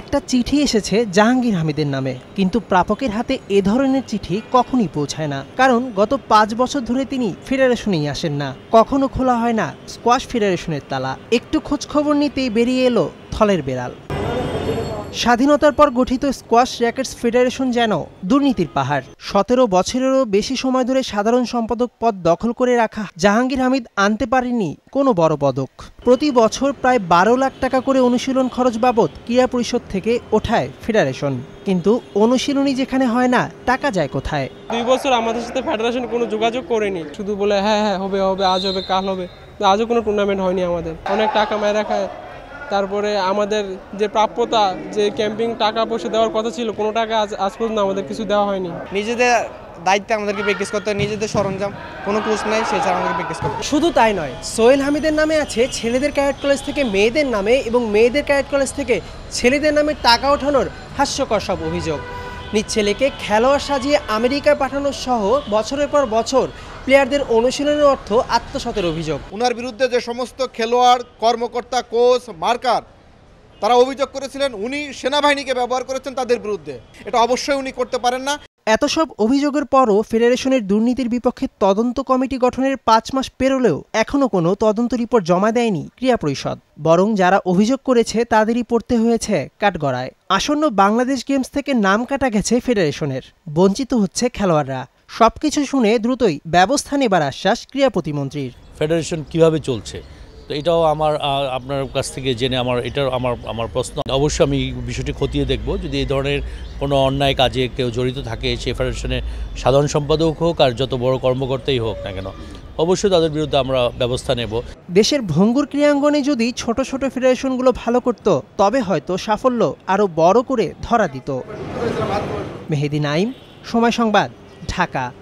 একটা চিঠি এসেছে জাহাঙ্গীর হামিদের নামে কিন্তু প্রাপকের হাতে এ ধরনের চিঠি কখনই পৌঁছায় না কারণ গত পাঁচ বছর ধরে তিনি ফেডারেশনেই আসেন না কখনো খোলা হয় না স্কোয়াশ ফেডারেশনের তালা একটু খোঁজখবর নিতেই বেরিয়ে এলো থলের বেড়াল স্বাধীনতার পর গঠিত স্কোয়াশ র্যাকেটস ফেডারেশন যেন দুর্নীতির পাহাড় সতেরো বছরেরও বেশি সময় ধরে সাধারণ সম্পাদক পদ দখল করে রাখা জাহাঙ্গীর হামিদ আনতে পারেনি কোনো বড় পদক প্রতি বছর প্রায় বারো লাখ টাকা করে অনুশীলন খরচ বাবদ ক্রীড়া পরিষদ থেকে ওঠায় ফেডারেশন কিন্তু অনুশীলনী যেখানে হয় না টাকা যায় কোথায় দুই বছর আমাদের সাথে ফেডারেশন কোনো যোগাযোগ করেনি শুধু বলে হ্যাঁ হ্যাঁ হবে হবে আজ হবে কাল হবে আজও কোনো টুর্নামেন্ট হয়নি আমাদের অনেক টাকা মায় রাখায় তারপরে আমাদের যে প্রাপ্যতা যে ক্যাম্পিং টাকা পয়সা দেওয়ার কথা ছিল কোনো টাকা আজ আজ পর্যন্ত আমাদের কিছু দেওয়া হয়নি নিজেদের দায়িত্বে আমাদেরকে প্র্যাকটিস করতে হয় নিজেদের সরঞ্জাম কোনো কোর্স নাই সেটা ছাড়া আমাদেরকে প্র্যাকটিস করতে শুধু তাই নয় সোহেল হামিদের নামে আছে ছেলেদের ক্যাডেট কলেজ থেকে মেয়েদের নামে এবং মেয়েদের ক্যাডেট কলেজ থেকে ছেলেদের নামে টাকা ওঠানোর হাস্যকর সব অভিযোগ নিজ ছেলেকে খেলোয়াড় সাজিয়ে আমেরিকায় পাঠানোর সহ বছরের পর বছর প্লেয়ারদের অনুশীলনের অর্থ আত্মসাতের অভিযোগ উনার বিরুদ্ধে যে সমস্ত খেলোয়াড় কর্মকর্তা কোচ মার্কার তারা অভিযোগ করেছিলেন উনি সেনাবাহিনীকে ব্যবহার করেছেন তাদের বিরুদ্ধে এটা অবশ্যই উনি করতে পারেন না এত সব অভিযোগের পরও ফেডারেশনের দুর্নীতির বিপক্ষে তদন্ত কমিটি গঠনের পাঁচ মাস পেরোলেও এখনও কোনো তদন্ত রিপোর্ট জমা দেয়নি ক্রিয়া পরিষদ বরং যারা অভিযোগ করেছে তাদেরই পড়তে হয়েছে কাঠগড়ায় আসন্ন বাংলাদেশ গেমস থেকে নাম কাটা গেছে ফেডারেশনের বঞ্চিত হচ্ছে খেলোয়াড়রা সবকিছু শুনে দ্রুতই ব্যবস্থা নেবার আশ্বাস ক্রীড়া প্রতিমন্ত্রীর ফেডারেশন কিভাবে চলছে তো এটাও আমার আপনার কাছ থেকে জেনে আমার এটা আমার আমার প্রশ্ন অবশ্যই আমি বিষয়টি খতিয়ে দেখব যদি এই ধরনের কোনো অন্যায় কাজে কেউ জড়িত থাকে সেই ফেডারেশনের সাধারণ সম্পাদক হোক আর যত বড় কর্মকর্তাই হোক না কেন অবশ্যই তাদের বিরুদ্ধে আমরা ব্যবস্থা নেব দেশের ভঙ্গুর ক্রীড়াঙ্গনে যদি ছোট ছোট ফেডারেশনগুলো ভালো করত তবে হয়তো সাফল্য আরও বড় করে ধরা দিত মেহেদি আইম সময় সংবাদ ঢাকা